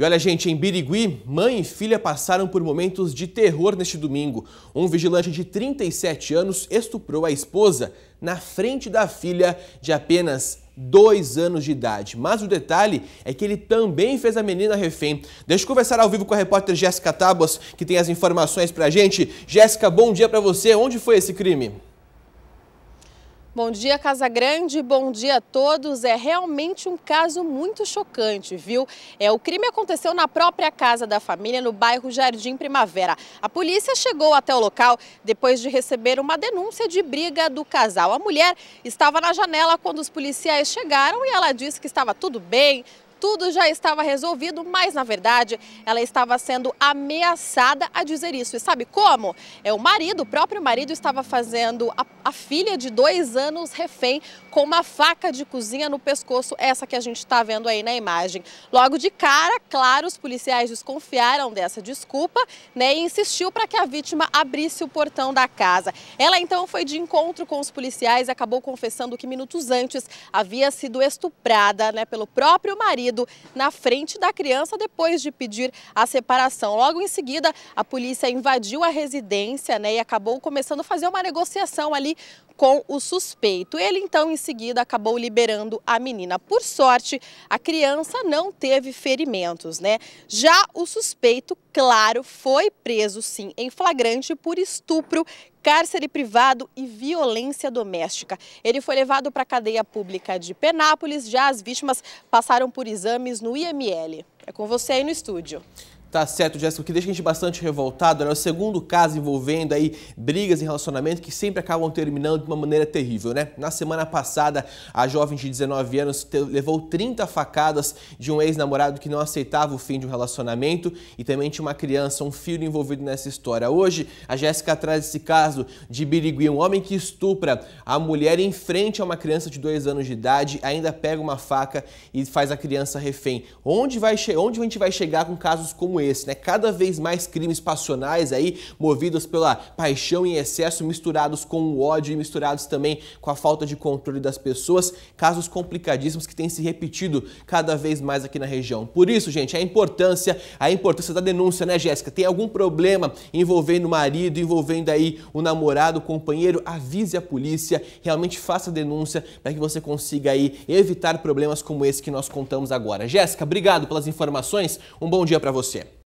E olha, gente, em Birigui, mãe e filha passaram por momentos de terror neste domingo. Um vigilante de 37 anos estuprou a esposa na frente da filha de apenas dois anos de idade. Mas o detalhe é que ele também fez a menina refém. Deixa eu conversar ao vivo com a repórter Jéssica Tábuas, que tem as informações pra gente. Jéssica, bom dia para você. Onde foi esse crime? Bom dia, Casa Grande. Bom dia a todos. É realmente um caso muito chocante, viu? É, o crime aconteceu na própria casa da família, no bairro Jardim Primavera. A polícia chegou até o local depois de receber uma denúncia de briga do casal. A mulher estava na janela quando os policiais chegaram e ela disse que estava tudo bem, tudo já estava resolvido, mas na verdade ela estava sendo ameaçada a dizer isso. E sabe como? É o marido, o próprio marido estava fazendo a a filha de dois anos refém com uma faca de cozinha no pescoço, essa que a gente está vendo aí na imagem. Logo de cara, claro, os policiais desconfiaram dessa desculpa né, e insistiu para que a vítima abrisse o portão da casa. Ela então foi de encontro com os policiais e acabou confessando que minutos antes havia sido estuprada né, pelo próprio marido na frente da criança depois de pedir a separação. Logo em seguida, a polícia invadiu a residência né, e acabou começando a fazer uma negociação ali com o suspeito. Ele então em seguida acabou liberando a menina. Por sorte, a criança não teve ferimentos, né? Já o suspeito, claro, foi preso sim em flagrante por estupro, cárcere privado e violência doméstica. Ele foi levado para a cadeia pública de Penápolis, já as vítimas passaram por exames no IML. É com você aí no estúdio. Tá certo, Jéssica. O que deixa a gente bastante revoltado é o segundo caso envolvendo aí brigas em relacionamento que sempre acabam terminando de uma maneira terrível, né? Na semana passada, a jovem de 19 anos levou 30 facadas de um ex-namorado que não aceitava o fim de um relacionamento e também tinha uma criança, um filho envolvido nessa história. Hoje, a Jéssica traz esse caso de Birigui, um homem que estupra a mulher em frente a uma criança de 2 anos de idade, ainda pega uma faca e faz a criança refém. Onde, vai onde a gente vai chegar com casos como esse, né? Cada vez mais crimes passionais aí, movidos pela paixão em excesso, misturados com o ódio e misturados também com a falta de controle das pessoas, casos complicadíssimos que têm se repetido cada vez mais aqui na região. Por isso, gente, a importância, a importância da denúncia, né, Jéssica? Tem algum problema envolvendo o marido, envolvendo aí o namorado, o companheiro, avise a polícia, realmente faça a denúncia para que você consiga aí evitar problemas como esse que nós contamos agora. Jéssica, obrigado pelas informações. Um bom dia para você.